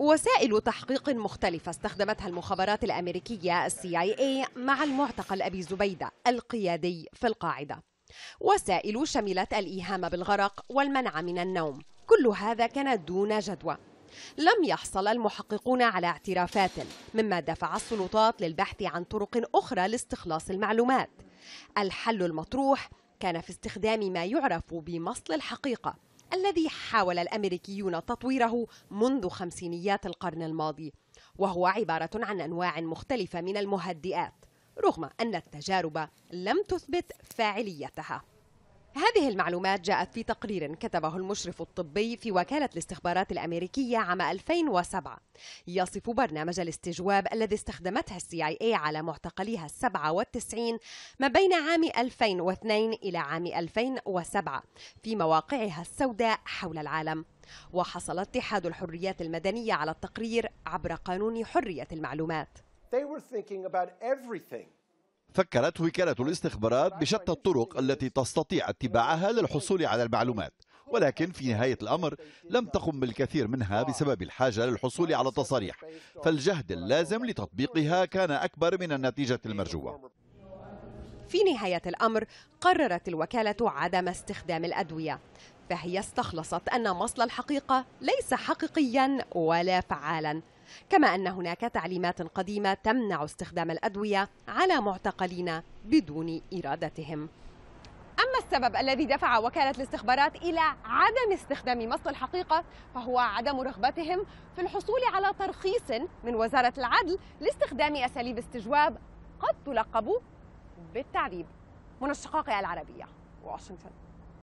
وسائل تحقيق مختلفة استخدمتها المخابرات الأمريكية السي اي اي مع المعتقل أبي زبيدة القيادي في القاعدة وسائل شملت الإيهام بالغرق والمنع من النوم كل هذا كان دون جدوى لم يحصل المحققون على اعترافات مما دفع السلطات للبحث عن طرق أخرى لاستخلاص المعلومات الحل المطروح كان في استخدام ما يعرف بمصل الحقيقة الذي حاول الأمريكيون تطويره منذ خمسينيات القرن الماضي وهو عبارة عن أنواع مختلفة من المهدئات رغم أن التجارب لم تثبت فاعليتها هذه المعلومات جاءت في تقرير كتبه المشرف الطبي في وكالة الاستخبارات الأمريكية عام 2007 يصف برنامج الاستجواب الذي استخدمتها السي اي اي على معتقليها السبعة والتسعين ما بين عام 2002 إلى عام 2007 في مواقعها السوداء حول العالم وحصل اتحاد الحريات المدنية على التقرير عبر قانون حرية المعلومات They were thinking about everything. فكرت وكالة الاستخبارات بشتى الطرق التي تستطيع اتباعها للحصول على المعلومات ولكن في نهاية الأمر لم تقم بالكثير منها بسبب الحاجة للحصول على تصاريح فالجهد اللازم لتطبيقها كان أكبر من النتيجة المرجوة في نهاية الأمر قررت الوكالة عدم استخدام الأدوية فهي استخلصت أن مصل الحقيقة ليس حقيقيا ولا فعالا كما أن هناك تعليمات قديمة تمنع استخدام الأدوية على معتقلين بدون إرادتهم أما السبب الذي دفع وكالة الاستخبارات إلى عدم استخدام مصل الحقيقة فهو عدم رغبتهم في الحصول على ترخيص من وزارة العدل لاستخدام أساليب استجواب قد تلقب بالتعذيب من الشقاق العربية واشنطن